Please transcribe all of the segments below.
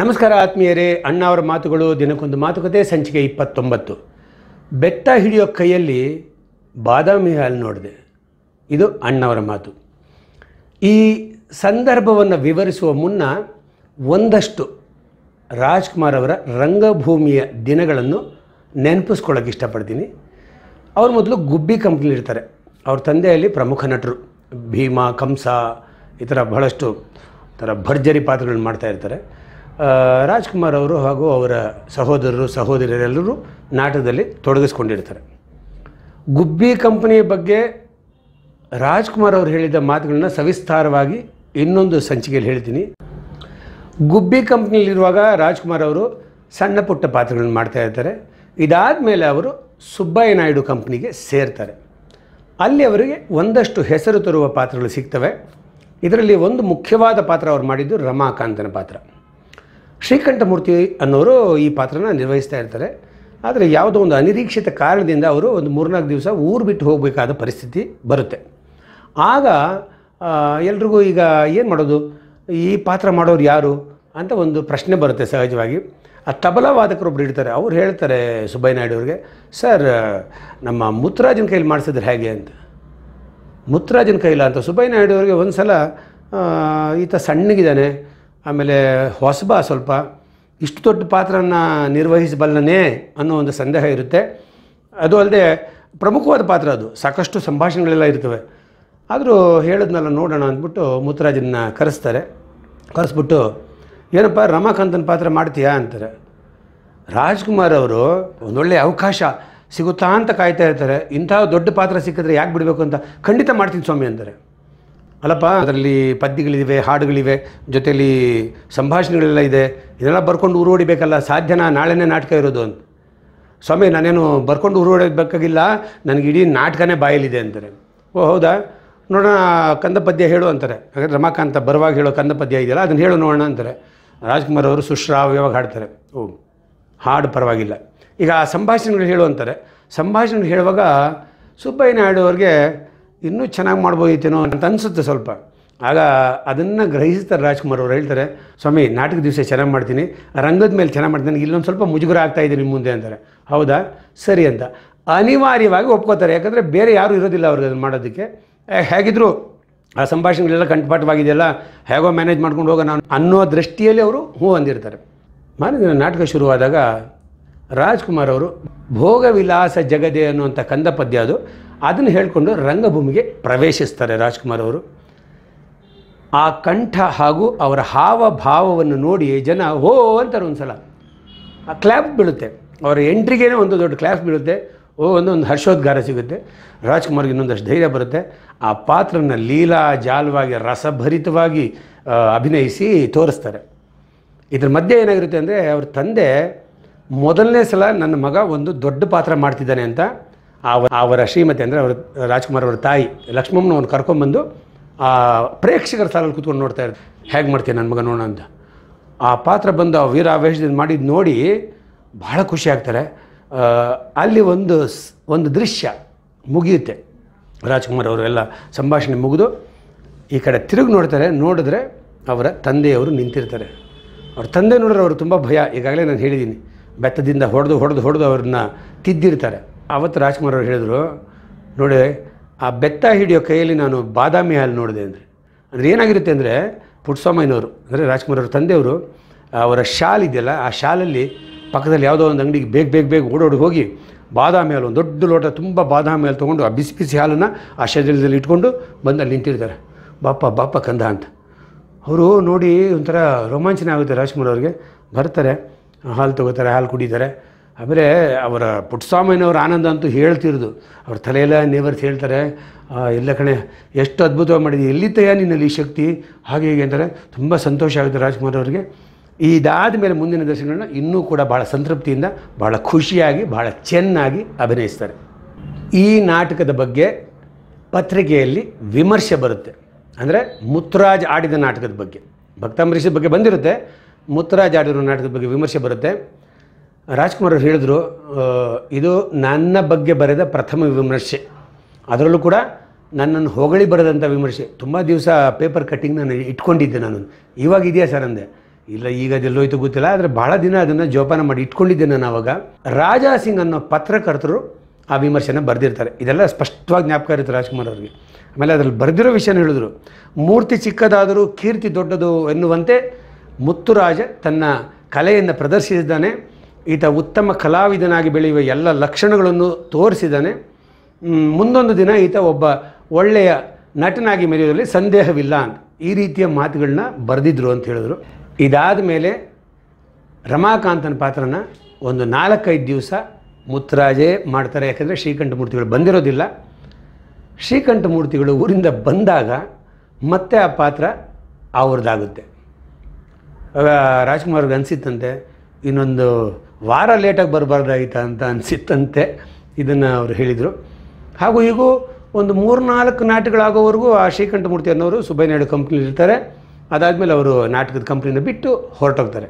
ನಮಸ್ಕಾರ ಆತ್ಮೀಯರೇ ಅಣ್ಣ ಅವರ ಮಾತುಗಳು ದಿನಕ್ಕೊಂದು ಮಾತುಕತೆ ಸಂಚಿಕೆ ಇಪ್ಪತ್ತೊಂಬತ್ತು ಬೆಟ್ಟ ಹಿಡಿಯೋ ಕೈಯಲ್ಲಿ ಬಾದಾಮಿ ಹಾಲು ನೋಡಿದೆ ಇದು ಅಣ್ಣವರ ಮಾತು ಈ ಸಂದರ್ಭವನ್ನು ವಿವರಿಸುವ ಮುನ್ನ ಒಂದಷ್ಟು ರಾಜ್ಕುಮಾರ್ ಅವರ ರಂಗಭೂಮಿಯ ದಿನಗಳನ್ನು ನೆನಪಿಸ್ಕೊಳ್ಳೋಕೆ ಇಷ್ಟಪಡ್ತೀನಿ ಅವ್ರ ಮೊದಲು ಗುಬ್ಬಿ ಇರ್ತಾರೆ ಅವ್ರ ತಂದೆಯಲ್ಲಿ ಪ್ರಮುಖ ನಟರು ಭೀಮಾ ಕಂಸ ಈ ಥರ ಬಹಳಷ್ಟು ಥರ ಭರ್ಜರಿ ಪಾತ್ರಗಳನ್ನ ಮಾಡ್ತಾಯಿರ್ತಾರೆ ರಾಜ್ಕುಮಾರ್ ಅವರು ಹಾಗೂ ಅವರ ಸಹೋದರರು ಸಹೋದರಿಯರೆಲ್ಲರೂ ನಾಟಕದಲ್ಲಿ ತೊಡಗಿಸ್ಕೊಂಡಿರ್ತಾರೆ ಗುಬ್ಬಿ ಕಂಪನಿಯ ಬಗ್ಗೆ ರಾಜ್ಕುಮಾರ್ ಅವರು ಹೇಳಿದ ಮಾತುಗಳನ್ನ ಸವಿಸ್ತಾರವಾಗಿ ಇನ್ನೊಂದು ಸಂಚಿಕೆಯಲ್ಲಿ ಹೇಳ್ತೀನಿ ಗುಬ್ಬಿ ಕಂಪ್ನಿಯಲ್ಲಿರುವಾಗ ರಾಜ್ಕುಮಾರ್ ಅವರು ಸಣ್ಣ ಪುಟ್ಟ ಪಾತ್ರಗಳನ್ನು ಮಾಡ್ತಾ ಇರ್ತಾರೆ ಇದಾದ ಮೇಲೆ ಅವರು ಸುಬ್ಬಯ್ಯ ನಾಯ್ಡು ಕಂಪ್ನಿಗೆ ಸೇರ್ತಾರೆ ಅಲ್ಲಿ ಅವರಿಗೆ ಒಂದಷ್ಟು ಹೆಸರು ತರುವ ಪಾತ್ರಗಳು ಸಿಗ್ತವೆ ಇದರಲ್ಲಿ ಒಂದು ಮುಖ್ಯವಾದ ಪಾತ್ರ ಅವರು ಮಾಡಿದ್ದು ರಮಾಕಾಂತನ ಪಾತ್ರ ಶ್ರೀಕಂಠಮೂರ್ತಿ ಅನ್ನೋರು ಈ ಪಾತ್ರನ ನಿರ್ವಹಿಸ್ತಾ ಇರ್ತಾರೆ ಆದರೆ ಯಾವುದೋ ಒಂದು ಅನಿರೀಕ್ಷಿತ ಕಾರಣದಿಂದ ಅವರು ಒಂದು ಮೂರ್ನಾಲ್ಕು ದಿವಸ ಊರು ಬಿಟ್ಟು ಹೋಗಬೇಕಾದ ಪರಿಸ್ಥಿತಿ ಬರುತ್ತೆ ಆಗ ಎಲ್ರಿಗೂ ಈಗ ಏನು ಮಾಡೋದು ಈ ಪಾತ್ರ ಮಾಡೋರು ಯಾರು ಅಂತ ಒಂದು ಪ್ರಶ್ನೆ ಬರುತ್ತೆ ಸಹಜವಾಗಿ ಆ ತಬಲಾ ವಾದಕರೊಬ್ಬರು ಇಡ್ತಾರೆ ಅವ್ರು ಹೇಳ್ತಾರೆ ಸುಬ್ಬಯ್ಯನಾಯ್ಡು ಅವ್ರಿಗೆ ಸರ್ ನಮ್ಮ ಮುತ್ತುರಾಜನ ಕೈಲಿ ಮಾಡಿಸಿದ್ರೆ ಹೇಗೆ ಅಂತ ಮುತ್ತುರಾಜನ ಕೈಲ ಅಂತ ನಾಯ್ಡು ಅವ್ರಿಗೆ ಒಂದು ಸಲ ಈತ ಸಣ್ಣಗಿದ್ದಾನೆ ಆಮೇಲೆ ಹೊಸಬ ಸ್ವಲ್ಪ ಇಷ್ಟು ದೊಡ್ಡ ಪಾತ್ರನ ನಿರ್ವಹಿಸಬಲ್ಲನೇ ಅನ್ನೋ ಒಂದು ಸಂದೇಹ ಇರುತ್ತೆ ಅದು ಅಲ್ಲದೆ ಪ್ರಮುಖವಾದ ಪಾತ್ರ ಅದು ಸಾಕಷ್ಟು ಸಂಭಾಷಣೆಗಳೆಲ್ಲ ಇರ್ತವೆ ಆದರೂ ಹೇಳೋದನ್ನೆಲ್ಲ ನೋಡೋಣ ಅಂದ್ಬಿಟ್ಟು ಮುತ್ತರಾಜನ್ನ ಕರೆಸ್ತಾರೆ ಕರೆಸ್ಬಿಟ್ಟು ಏನಪ್ಪ ರಮಾಕಾಂತನ ಪಾತ್ರ ಮಾಡ್ತೀಯಾ ಅಂತಾರೆ ರಾಜ್ಕುಮಾರ್ ಅವರು ಒಂದೊಳ್ಳೆ ಅವಕಾಶ ಸಿಗುತ್ತಾ ಅಂತ ಕಾಯ್ತಾ ಇರ್ತಾರೆ ಇಂಥ ದೊಡ್ಡ ಪಾತ್ರ ಸಿಕ್ಕಿದ್ರೆ ಯಾಕೆ ಬಿಡಬೇಕು ಅಂತ ಖಂಡಿತ ಮಾಡ್ತೀನಿ ಸ್ವಾಮಿ ಅಂತಾರೆ ಅಲ್ಲಪ್ಪ ಅದರಲ್ಲಿ ಪದ್ಯಗಳಿವೆ ಹಾಡುಗಳಿವೆ ಜೊತೆಯಲ್ಲಿ ಸಂಭಾಷಣೆಗಳೆಲ್ಲ ಇದೆ ಇದೆಲ್ಲ ಬರ್ಕೊಂಡು ಊರೋಡಿಬೇಕಲ್ಲ ಸಾಧ್ಯನಾ ನಾಳೆನೇ ನಾಟಕ ಇರೋದು ಅಂತ ಸ್ವಾಮಿ ನಾನೇನು ಬರ್ಕೊಂಡು ಊರೋಡಬೇಕಾಗಿಲ್ಲ ನನಗೆ ಇಡೀ ನಾಟಕನೇ ಬಾಯಲಿದೆ ಅಂತಾರೆ ಓ ಹೌದಾ ನೋಡೋಣ ಕಂದ ಪದ್ಯ ಹೇಳು ಅಂತಾರೆ ಹಾಗಾದ್ರೆ ರಮಾಕಾಂತ ಬರುವಾಗ ಹೇಳೋ ಕಂದ ಪದ್ಯ ಇದೆಯಲ್ಲ ಅದನ್ನು ಹೇಳು ನೋಡೋಣ ಅಂತಾರೆ ರಾಜ್ಕುಮಾರ್ ಅವರು ಸುಶ್ರಾವ್ಯವಾಗಿ ಹಾಡ್ತಾರೆ ಓ ಹಾಡು ಪರವಾಗಿಲ್ಲ ಈಗ ಆ ಸಂಭಾಷಣೆಗಳು ಹೇಳು ಅಂತಾರೆ ಸಂಭಾಷಣೆಗಳು ಹೇಳುವಾಗ ಸುಬ್ಬಯ್ಯ ನಾಯ್ಡು ಅವ್ರಿಗೆ ಇನ್ನೂ ಚೆನ್ನಾಗಿ ಮಾಡ್ಬೋದೈತೇನೋ ಅಂತ ಅನಿಸುತ್ತೆ ಸ್ವಲ್ಪ ಆಗ ಅದನ್ನು ಗ್ರಹಿಸ್ತಾರೆ ರಾಜ್ಕುಮಾರ್ ಅವರು ಹೇಳ್ತಾರೆ ಸ್ವಾಮಿ ನಾಟಕ ದಿವಸ ಚೆನ್ನಾಗಿ ಮಾಡ್ತೀನಿ ರಂಗದ ಮೇಲೆ ಚೆನ್ನಾಗಿ ಮಾಡ್ತೀನಿ ಇಲ್ಲೊಂದು ಸ್ವಲ್ಪ ಮುಜುಗರ ಆಗ್ತಾಯಿದೆ ನಿಮ್ಮ ಮುಂದೆ ಅಂತಾರೆ ಹೌದಾ ಸರಿ ಅಂತ ಅನಿವಾರ್ಯವಾಗಿ ಒಪ್ಕೋತಾರೆ ಯಾಕಂದರೆ ಬೇರೆ ಯಾರೂ ಇರೋದಿಲ್ಲ ಅವ್ರಿಗೆ ಅದನ್ನು ಮಾಡೋದಕ್ಕೆ ಹೇಗಿದ್ರು ಆ ಸಂಭಾಷಣೆಗಳೆಲ್ಲ ಕಂಠಪಾಠವಾಗಿದೆಯಲ್ಲ ಹೇಗೋ ಮ್ಯಾನೇಜ್ ಮಾಡ್ಕೊಂಡು ಹೋಗೋಣ ಅನ್ನೋ ದೃಷ್ಟಿಯಲ್ಲಿ ಅವರು ಹೂ ಅಂದಿರ್ತಾರೆ ಮಾರಿದ ನಾಟಕ ಶುರುವಾದಾಗ ರಾಜ್ಕುಮಾರ್ ಅವರು ಭೋಗವಿಲಾಸ ಜಗದೆ ಅನ್ನುವಂಥ ಕಂದ ಪದ್ಯ ಅದು ಅದನ್ನು ಹೇಳಿಕೊಂಡು ರಂಗಭೂಮಿಗೆ ಪ್ರವೇಶಿಸ್ತಾರೆ ರಾಜ್ಕುಮಾರ್ ಅವರು ಆ ಕಂಠ ಹಾಗೂ ಅವರ ಹಾವ ಭಾವವನ್ನು ನೋಡಿ ಜನ ಹೋ ಅಂತಾರೆ ಒಂದು ಸಲ ಆ ಕ್ಲ್ಯಾಪ್ ಬೀಳುತ್ತೆ ಅವರ ಎಂಟ್ರಿಗೆನೇ ಒಂದು ದೊಡ್ಡ ಕ್ಲ್ಯಾಪ್ ಬೀಳುತ್ತೆ ಓ ಒಂದು ಒಂದು ಹರ್ಷೋದ್ಗಾರ ಸಿಗುತ್ತೆ ರಾಜ್ಕುಮಾರ್ಗೆ ಇನ್ನೊಂದಷ್ಟು ಧೈರ್ಯ ಬರುತ್ತೆ ಆ ಪಾತ್ರನ ಲೀಲಾ ಜಾಲವಾಗಿ ರಸಭರಿತವಾಗಿ ಅಭಿನಯಿಸಿ ತೋರಿಸ್ತಾರೆ ಇದ್ರ ಮಧ್ಯೆ ಏನಾಗಿರುತ್ತೆ ಅಂದರೆ ಅವ್ರ ತಂದೆ ಮೊದಲನೇ ಸಲ ನನ್ನ ಮಗ ಒಂದು ದೊಡ್ಡ ಪಾತ್ರ ಮಾಡ್ತಿದ್ದಾನೆ ಅಂತ ಅವರ ಶ್ರೀಮತಿ ಅಂದರೆ ಅವರ ರಾಜ್ಕುಮಾರ್ ಅವರ ತಾಯಿ ಲಕ್ಷ್ಮಮ್ಮನ ಅವ್ನು ಕರ್ಕೊಂಬಂದು ಆ ಪ್ರೇಕ್ಷಕರ ಸಾಲಲ್ಲಿ ಕೂತ್ಕೊಂಡು ನೋಡ್ತಾ ಇರ್ತಾರೆ ಹೇಗೆ ಮಾಡ್ತೀನಿ ನನ್ನ ಮಗ ನೋಡೋಣ ಅಂತ ಆ ಪಾತ್ರ ಬಂದು ಆ ವೀರಾವೇಶದಿಂದ ಮಾಡಿದ್ದು ನೋಡಿ ಭಾಳ ಖುಷಿ ಆಗ್ತಾರೆ ಅಲ್ಲಿ ಒಂದು ಒಂದು ದೃಶ್ಯ ಮುಗಿಯುತ್ತೆ ರಾಜ್ಕುಮಾರ್ ಅವರೆಲ್ಲ ಸಂಭಾಷಣೆ ಮುಗಿದು ಈ ಕಡೆ ತಿರುಗಿ ನೋಡ್ತಾರೆ ನೋಡಿದ್ರೆ ಅವರ ತಂದೆಯವರು ನಿಂತಿರ್ತಾರೆ ಅವ್ರ ತಂದೆ ನೋಡಿದ್ರೆ ಅವರು ತುಂಬ ಭಯ ಈಗಾಗಲೇ ನಾನು ಹೇಳಿದ್ದೀನಿ ಬೆತ್ತದಿಂದ ಹೊಡೆದು ಹೊಡೆದು ಹೊಡೆದು ಅವ್ರನ್ನ ತಿದ್ದಿರ್ತಾರೆ ಅವತ್ತು ರಾಜ್ಕುಮಾರ್ ಅವರು ಹೇಳಿದರು ನೋಡಿ ಆ ಬೆತ್ತ ಹಿಡಿಯೋ ಕೈಯಲ್ಲಿ ನಾನು ಬಾದಾಮಿ ಹಾಲು ನೋಡಿದೆ ಅಂದರೆ ಅಂದರೆ ಏನಾಗಿರುತ್ತೆ ಅಂದರೆ ಪುಟ್ಸ್ವಾಮಯ್ಯನವರು ಅಂದರೆ ರಾಜ್ಕುಮಾರ್ ಅವ್ರ ತಂದೆಯವರು ಅವರ ಶಾಲಿದೆಯಲ್ಲ ಇದೆಯಲ್ಲ ಆ ಶಾಲಲ್ಲಿ ಪಕ್ಕದಲ್ಲಿ ಯಾವುದೋ ಒಂದು ಅಂಗಡಿಗೆ ಬೇಗ ಬೇಗ ಬೇಗ ಓಡೋಡಿ ಹೋಗಿ ಬಾದಾಮಿ ಹಾಲು ಒಂದು ದೊಡ್ಡ ಲೋಟ ತುಂಬ ಬಾದಾಮಿ ಹಾಲು ತೊಗೊಂಡು ಆ ಬಿಸಿ ಬಿಸಿ ಹಾಲನ್ನು ಆ ಶರೀರದಲ್ಲಿ ಇಟ್ಕೊಂಡು ಬಂದು ಅಲ್ಲಿ ನಿಂತಿರ್ತಾರೆ ಬಾಪ ಬಾಪ ಕಂದ ಅಂತ ಅವರು ನೋಡಿ ಒಂಥರ ರೋಮಾಂಚನ ಆಗುತ್ತೆ ರಾಜ್ಕುಮಾರ್ ಅವ್ರಿಗೆ ಬರ್ತಾರೆ ಹಾಲು ತೊಗೋತಾರೆ ಹಾಲು ಕುಡಿತಾರೆ ಆಮೇಲೆ ಅವರ ಪುಟ್ಟಸ್ವಾಮಿನವ್ರ ಆನಂದ ಅಂತೂ ಹೇಳ್ತಿರೋದು ಅವ್ರ ತಲೆಯೆಲ್ಲ ನೇವರ್ಸ್ ಹೇಳ್ತಾರೆ ಎಲ್ಲ ಕಡೆ ಎಷ್ಟು ಅದ್ಭುತವಾಗಿ ಮಾಡಿದೆ ಎಲ್ಲಿ ತಯ ನಿನ್ನಲ್ಲಿ ಈ ಶಕ್ತಿ ಹಾಗೆ ಹೀಗೆ ಅಂತಾರೆ ತುಂಬ ಸಂತೋಷ ಆಗುತ್ತೆ ರಾಜ್ಕುಮಾರ್ ಅವರಿಗೆ ಇದಾದ ಮೇಲೆ ಮುಂದಿನ ದರ್ಶನಗಳನ್ನ ಇನ್ನೂ ಕೂಡ ಭಾಳ ಸಂತೃಪ್ತಿಯಿಂದ ಭಾಳ ಖುಷಿಯಾಗಿ ಭಾಳ ಚೆನ್ನಾಗಿ ಅಭಿನಯಿಸ್ತಾರೆ ಈ ನಾಟಕದ ಬಗ್ಗೆ ಪತ್ರಿಕೆಯಲ್ಲಿ ವಿಮರ್ಶೆ ಬರುತ್ತೆ ಅಂದರೆ ಮುತ್ತುರಾಜ್ ಆಡಿದ ನಾಟಕದ ಬಗ್ಗೆ ಭಕ್ತಾಂಬರೀಷದ ಬಗ್ಗೆ ಬಂದಿರುತ್ತೆ ಮುತ್ತರಾಜ್ ಆಡಿರೋ ನಾಟಕದ ಬಗ್ಗೆ ವಿಮರ್ಶೆ ಬರುತ್ತೆ ರಾಜ್ಕುಮಾರ್ ಅವರು ಹೇಳಿದ್ರು ಇದು ನನ್ನ ಬಗ್ಗೆ ಬರೆದ ಪ್ರಥಮ ವಿಮರ್ಶೆ ಅದರಲ್ಲೂ ಕೂಡ ನನ್ನನ್ನು ಹೊಗಳಿ ಬರೆದಂಥ ವಿಮರ್ಶೆ ತುಂಬ ದಿವಸ ಪೇಪರ್ ಕಟ್ಟಿಂಗ್ ನಾನು ಇಟ್ಕೊಂಡಿದ್ದೆ ನಾನು ಇವಾಗ ಇದೆಯಾ ಸರ್ ಅಂದೆ ಇಲ್ಲ ಈಗ ಅದೆಲ್ಲೋಯ್ತು ಗೊತ್ತಿಲ್ಲ ಆದರೆ ಭಾಳ ದಿನ ಅದನ್ನು ಜೋಪಾನ ಮಾಡಿ ಇಟ್ಕೊಂಡಿದ್ದೆ ನಾನು ಆವಾಗ ರಾಜಾ ಸಿಂಗ್ ಅನ್ನೋ ಪತ್ರಕರ್ತರು ಆ ವಿಮರ್ಶೆನ ಬರೆದಿರ್ತಾರೆ ಇದೆಲ್ಲ ಸ್ಪಷ್ಟವಾಗಿ ಜ್ಞಾಪಕ ಇರುತ್ತೆ ರಾಜ್ಕುಮಾರ್ ಅವರಿಗೆ ಆಮೇಲೆ ಅದರಲ್ಲಿ ಬರೆದಿರೋ ವಿಷಯನ ಹೇಳಿದ್ರು ಮೂರ್ತಿ ಚಿಕ್ಕದಾದರೂ ಕೀರ್ತಿ ದೊಡ್ಡದು ಎನ್ನುವಂತೆ ಮುತ್ತುರಾಜ ತನ್ನ ಕಲೆಯನ್ನು ಪ್ರದರ್ಶಿಸಿದ್ದಾನೆ ಈತ ಉತ್ತಮ ಕಲಾವಿದನಾಗಿ ಬೆಳೆಯುವ ಎಲ್ಲ ಲಕ್ಷಣಗಳನ್ನು ತೋರಿಸಿದ್ದಾನೆ ಮುಂದೊಂದು ದಿನ ಈತ ಒಬ್ಬ ಒಳ್ಳೆಯ ನಟನಾಗಿ ಮೆರೆಯುವುದರಲ್ಲಿ ಸಂದೇಹವಿಲ್ಲ ಅಂತ ಈ ರೀತಿಯ ಮಾತುಗಳನ್ನ ಬರೆದಿದ್ರು ಅಂತ ಹೇಳಿದ್ರು ಇದಾದ ಮೇಲೆ ರಮಾಕಾಂತನ ಪಾತ್ರನ ಒಂದು ನಾಲ್ಕೈದು ದಿವಸ ಮುತ್ತುರಾಜೇ ಮಾಡ್ತಾರೆ ಯಾಕಂದರೆ ಶ್ರೀಕಂಠಮೂರ್ತಿಗಳು ಬಂದಿರೋದಿಲ್ಲ ಶ್ರೀಕಂಠಮೂರ್ತಿಗಳು ಊರಿಂದ ಬಂದಾಗ ಮತ್ತೆ ಆ ಪಾತ್ರ ಅವ್ರದ್ದಾಗುತ್ತೆ ರಾಜ್ಕುಮಾರ್ಗೆ ಅನಿಸಿತ್ತಂತೆ ಇನ್ನೊಂದು ವಾರ ಲೇಟಾಗಿ ಬರಬಾರ್ದಾಗಿತ್ತು ಅಂತ ಅನಿಸಿತ್ತಂತೆ ಇದನ್ನು ಅವರು ಹೇಳಿದರು ಹಾಗೂ ಹೀಗೂ ಒಂದು ಮೂರು ನಾಲ್ಕು ನಾಟಕಗಳಾಗೋವರೆಗೂ ಆ ಶ್ರೀಕಂಠಮೂರ್ತಿ ಅನ್ನೋರು ಸುಬ್ಬಯ್ಯನಾಯ್ಡು ಕಂಪ್ನಿಲಿರ್ತಾರೆ ಅದಾದಮೇಲೆ ಅವರು ನಾಟಕದ ಕಂಪ್ನಿನ ಬಿಟ್ಟು ಹೊರಟೋಗ್ತಾರೆ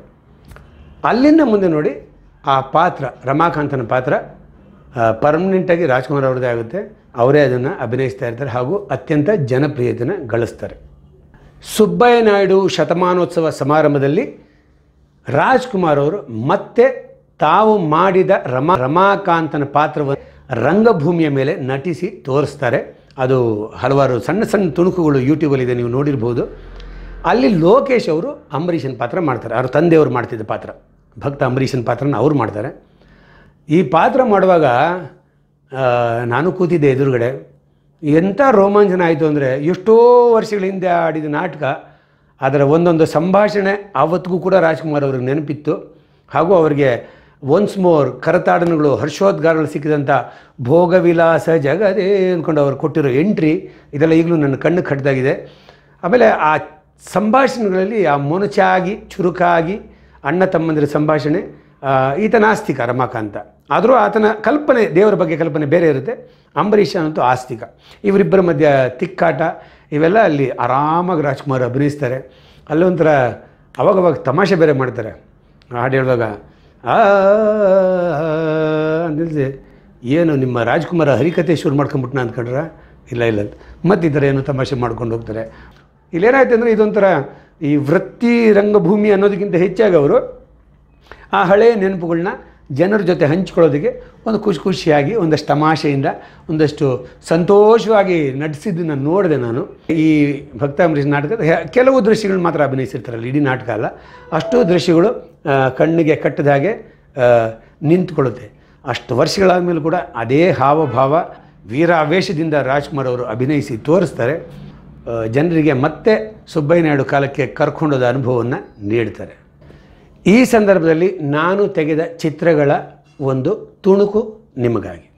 ಅಲ್ಲಿಂದ ಮುಂದೆ ನೋಡಿ ಆ ಪಾತ್ರ ರಮಾಕಾಂತನ ಪಾತ್ರ ಪರ್ಮನೆಂಟಾಗಿ ರಾಜ್ಕುಮಾರ್ ಅವ್ರದ್ದೇ ಆಗುತ್ತೆ ಅವರೇ ಅದನ್ನು ಅಭಿನಯಿಸ್ತಾ ಇರ್ತಾರೆ ಹಾಗೂ ಅತ್ಯಂತ ಜನಪ್ರಿಯತೆಯನ್ನು ಗಳಿಸ್ತಾರೆ ಸುಬ್ಬಯ್ಯ ನಾಯ್ಡು ಶತಮಾನೋತ್ಸವ ಸಮಾರಂಭದಲ್ಲಿ ರಾಜ್ಕುಮಾರ್ ಅವರು ಮತ್ತೆ ತಾವು ಮಾಡಿದ ರಮಾ ರಮಾಕಾಂತನ ಪಾತ್ರವನ್ನು ರಂಗಭೂಮಿಯ ಮೇಲೆ ನಟಿಸಿ ತೋರಿಸ್ತಾರೆ ಅದು ಹಲವಾರು ಸಣ್ಣ ಸಣ್ಣ ತುಣುಕುಗಳು ಯೂಟ್ಯೂಬಲ್ಲಿದೆ ನೀವು ನೋಡಿರ್ಬೋದು ಅಲ್ಲಿ ಲೋಕೇಶ್ ಅವರು ಅಂಬರೀಷನ್ ಪಾತ್ರ ಮಾಡ್ತಾರೆ ಅವ್ರ ತಂದೆಯವರು ಮಾಡ್ತಿದ್ದ ಪಾತ್ರ ಭಕ್ತ ಅಂಬರೀಷನ್ ಪಾತ್ರನ ಅವ್ರು ಮಾಡ್ತಾರೆ ಈ ಪಾತ್ರ ಮಾಡುವಾಗ ನಾನು ಕೂತಿದ್ದೆ ಎದುರುಗಡೆ ಎಂಥ ರೋಮಾಂಚನ ಆಯಿತು ಅಂದರೆ ಎಷ್ಟೋ ವರ್ಷಗಳ ಹಿಂದೆ ಆಡಿದ ನಾಟಕ ಅದರ ಒಂದೊಂದು ಸಂಭಾಷಣೆ ಆವತ್ತಿಗೂ ಕೂಡ ರಾಜ್ಕುಮಾರ್ ಅವ್ರಿಗೆ ನೆನಪಿತ್ತು ಹಾಗೂ ಅವರಿಗೆ ಒನ್ಸ್ ಮೋರ್ ಕರತಾಡನಗಳು ಹರ್ಷೋದ್ಗಾರಗಳು ಸಿಕ್ಕಿದಂಥ ಭೋಗವಿಲಾಸ ಜಗದೇ ಅಂದ್ಕೊಂಡು ಅವರು ಕೊಟ್ಟಿರೋ ಎಂಟ್ರಿ ಇದೆಲ್ಲ ಈಗಲೂ ನನ್ನ ಕಣ್ಣು ಕಟ್ಟಿದಾಗಿದೆ ಆಮೇಲೆ ಆ ಸಂಭಾಷಣೆಗಳಲ್ಲಿ ಆ ಮೊನಚಾಗಿ ಚುರುಕಾಗಿ ಅಣ್ಣ ತಮ್ಮಂದಿರ ಸಂಭಾಷಣೆ ಈತ ನಾಸ್ತಿಕ ರಮಾಕಾಂತ ಆದರೂ ಆತನ ಕಲ್ಪನೆ ದೇವರ ಬಗ್ಗೆ ಕಲ್ಪನೆ ಬೇರೆ ಇರುತ್ತೆ ಅಂತೂ ಆಸ್ತಿಕ ಇವರಿಬ್ಬರ ಮಧ್ಯ ತಿಕ್ಕಾಟ ಇವೆಲ್ಲ ಅಲ್ಲಿ ಆರಾಮಾಗಿ ರಾಜ್ಕುಮಾರ್ ಅಭಿನಯಿಸ್ತಾರೆ ಅಲ್ಲೊಂಥರ ಅವಾಗವಾಗ ತಮಾಷೆ ಬೇರೆ ಮಾಡ್ತಾರೆ ಹಾಡು ಹೇಳುವಾಗ ಅಂತೇಳಿ ಏನು ನಿಮ್ಮ ರಾಜ್ಕುಮಾರ ಹರಿಕತೆ ಶುರು ಮಾಡ್ಕೊಂಬಿಟ್ನ ಅಂದ್ಕೊಂಡ್ರೆ ಇಲ್ಲ ಇಲ್ಲ ಮತ್ತು ಏನು ತಮಾಷೆ ಮಾಡ್ಕೊಂಡು ಹೋಗ್ತಾರೆ ಇಲ್ಲೇನಾಯ್ತು ಅಂದರೆ ಇದೊಂಥರ ಈ ವೃತ್ತಿ ರಂಗಭೂಮಿ ಅನ್ನೋದಕ್ಕಿಂತ ಹೆಚ್ಚಾಗಿ ಅವರು ಆ ಹಳೆಯ ನೆನಪುಗಳನ್ನ ಜನರ ಜೊತೆ ಹಂಚ್ಕೊಳ್ಳೋದಕ್ಕೆ ಒಂದು ಖುಷಿ ಖುಷಿಯಾಗಿ ಒಂದಷ್ಟು ತಮಾಷೆಯಿಂದ ಒಂದಷ್ಟು ಸಂತೋಷವಾಗಿ ನಟಿಸಿದ್ದನ್ನು ನೋಡಿದೆ ನಾನು ಈ ಅಂಬರೀಷ್ ನಾಟಕದ ಕೆಲವು ದೃಶ್ಯಗಳು ಮಾತ್ರ ಅಭಿನಯಿಸಿರ್ತಾರಲ್ಲ ಇಡೀ ನಾಟಕ ಅಲ್ಲ ಅಷ್ಟು ದೃಶ್ಯಗಳು ಕಣ್ಣಿಗೆ ಕಟ್ಟದ ಹಾಗೆ ನಿಂತ್ಕೊಳ್ಳುತ್ತೆ ಅಷ್ಟು ವರ್ಷಗಳಾದ ಮೇಲೆ ಕೂಡ ಅದೇ ಹಾವಭಾವ ವೀರಾವೇಶದಿಂದ ರಾಜ್ಕುಮಾರ್ ಅವರು ಅಭಿನಯಿಸಿ ತೋರಿಸ್ತಾರೆ ಜನರಿಗೆ ಮತ್ತೆ ಸುಬ್ಬಯ್ಯನಾಯ್ಡು ಕಾಲಕ್ಕೆ ಕರ್ಕೊಂಡೋದ ಅನುಭವವನ್ನು ನೀಡ್ತಾರೆ ಈ ಸಂದರ್ಭದಲ್ಲಿ ನಾನು ತೆಗೆದ ಚಿತ್ರಗಳ ಒಂದು ತುಣುಕು ನಿಮಗಾಗಿ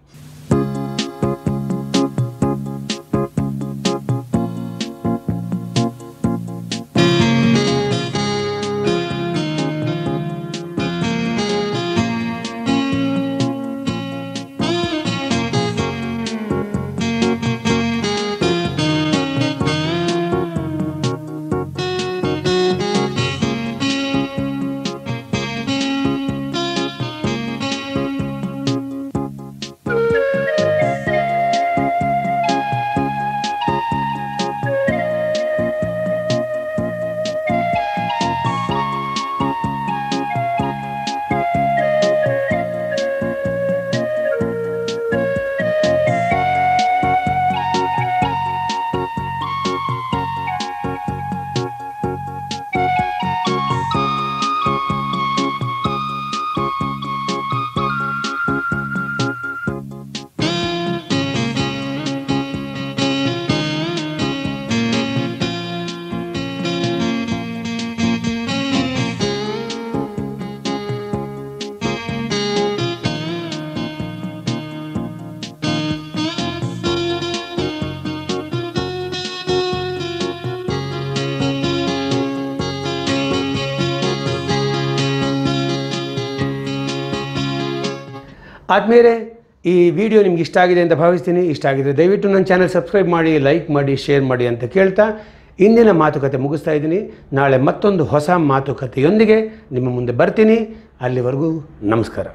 ಆದಮೇಲೆ ಈ ವಿಡಿಯೋ ನಿಮ್ಗೆ ಇಷ್ಟ ಆಗಿದೆ ಅಂತ ಭಾವಿಸ್ತೀನಿ ಇಷ್ಟ ಆಗಿದೆ ದಯವಿಟ್ಟು ನನ್ನ ಚಾನಲ್ ಸಬ್ಸ್ಕ್ರೈಬ್ ಮಾಡಿ ಲೈಕ್ ಮಾಡಿ ಶೇರ್ ಮಾಡಿ ಅಂತ ಕೇಳ್ತಾ ಇಂದಿನ ಮಾತುಕತೆ ಮುಗಿಸ್ತಾ ಇದ್ದೀನಿ ನಾಳೆ ಮತ್ತೊಂದು ಹೊಸ ಮಾತುಕತೆಯೊಂದಿಗೆ ನಿಮ್ಮ ಮುಂದೆ ಬರ್ತೀನಿ ಅಲ್ಲಿವರೆಗೂ ನಮಸ್ಕಾರ